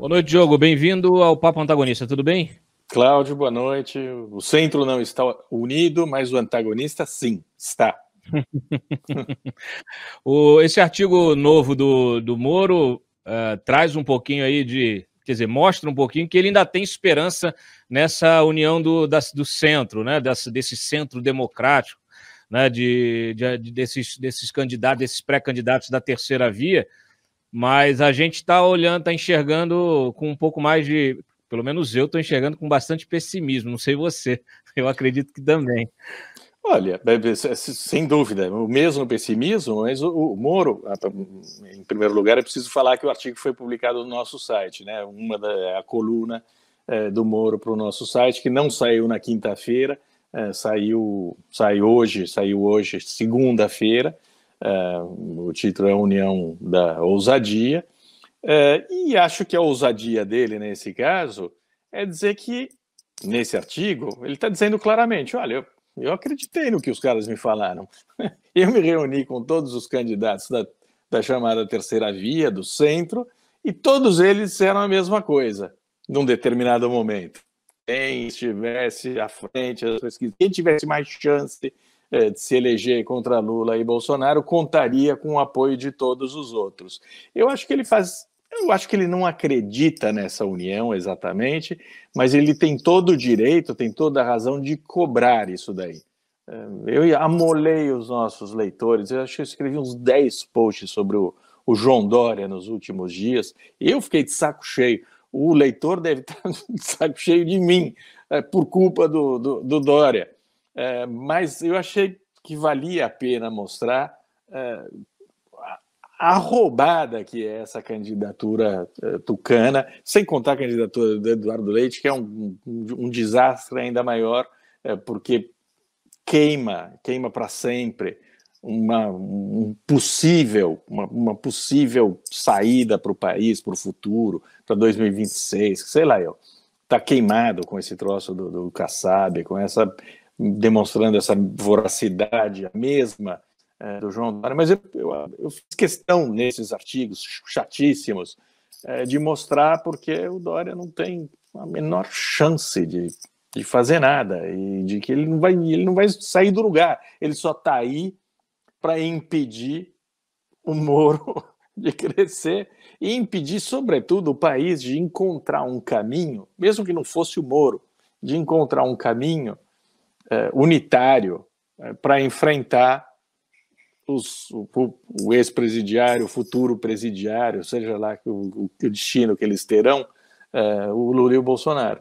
Boa noite, Diogo. Bem-vindo ao Papo Antagonista, tudo bem? Cláudio, boa noite. O centro não está unido, mas o antagonista sim, está. o, esse artigo novo do, do Moro uh, traz um pouquinho aí de. Quer dizer, mostra um pouquinho que ele ainda tem esperança nessa união do, das do centro, né? Desse, desse centro democrático, né? De, de, de desses, desses candidatos, desses pré-candidatos da terceira via. Mas a gente está olhando, está enxergando com um pouco mais de. Pelo menos eu estou enxergando com bastante pessimismo. Não sei você, eu acredito que também. Olha, é, sem dúvida, o mesmo pessimismo, mas o, Moro, ah, tá, em primeiro lugar, é preciso falar que o artigo foi publicado no nosso site, né? Uma da é a coluna é, do Moro para o nosso site, que não saiu na quinta-feira, é, saiu, saiu hoje, saiu hoje, segunda-feira. É, o título é União da Ousadia. É, e acho que a ousadia dele, nesse caso, é dizer que, nesse artigo, ele está dizendo claramente: olha, eu, eu acreditei no que os caras me falaram. Eu me reuni com todos os candidatos da, da chamada terceira via, do centro, e todos eles disseram a mesma coisa, num determinado momento. Quem estivesse à frente quem tivesse mais chance é, de se eleger contra Lula e Bolsonaro contaria com o apoio de todos os outros. Eu acho que ele faz. Eu acho que ele não acredita nessa união exatamente, mas ele tem todo o direito, tem toda a razão de cobrar isso daí. É, eu amolei os nossos leitores, eu acho que eu escrevi uns 10 posts sobre o, o João Dória nos últimos dias, eu fiquei de saco cheio. O leitor deve estar de saco cheio de mim, é, por culpa do, do, do Dória. É, mas eu achei que valia a pena mostrar é, a roubada que é essa candidatura é, tucana, sem contar a candidatura do Eduardo Leite, que é um, um, um desastre ainda maior, é, porque queima, queima para sempre uma um possível uma, uma possível saída para o país, para o futuro, para 2026, sei lá eu. Está queimado com esse troço do, do Kassab, com essa demonstrando essa voracidade, a mesma é, do João Dória, mas eu, eu, eu, fiz questão nesses artigos chatíssimos é, de mostrar porque o Dória não tem a menor chance de, de fazer nada e de que ele não vai, ele não vai sair do lugar, ele só está aí para impedir o Moro de crescer e impedir, sobretudo, o país de encontrar um caminho, mesmo que não fosse o Moro, de encontrar um caminho é, unitário é, para enfrentar os, o, o ex-presidiário, o futuro presidiário, seja lá o, o destino que eles terão, é, o Lula e o Bolsonaro.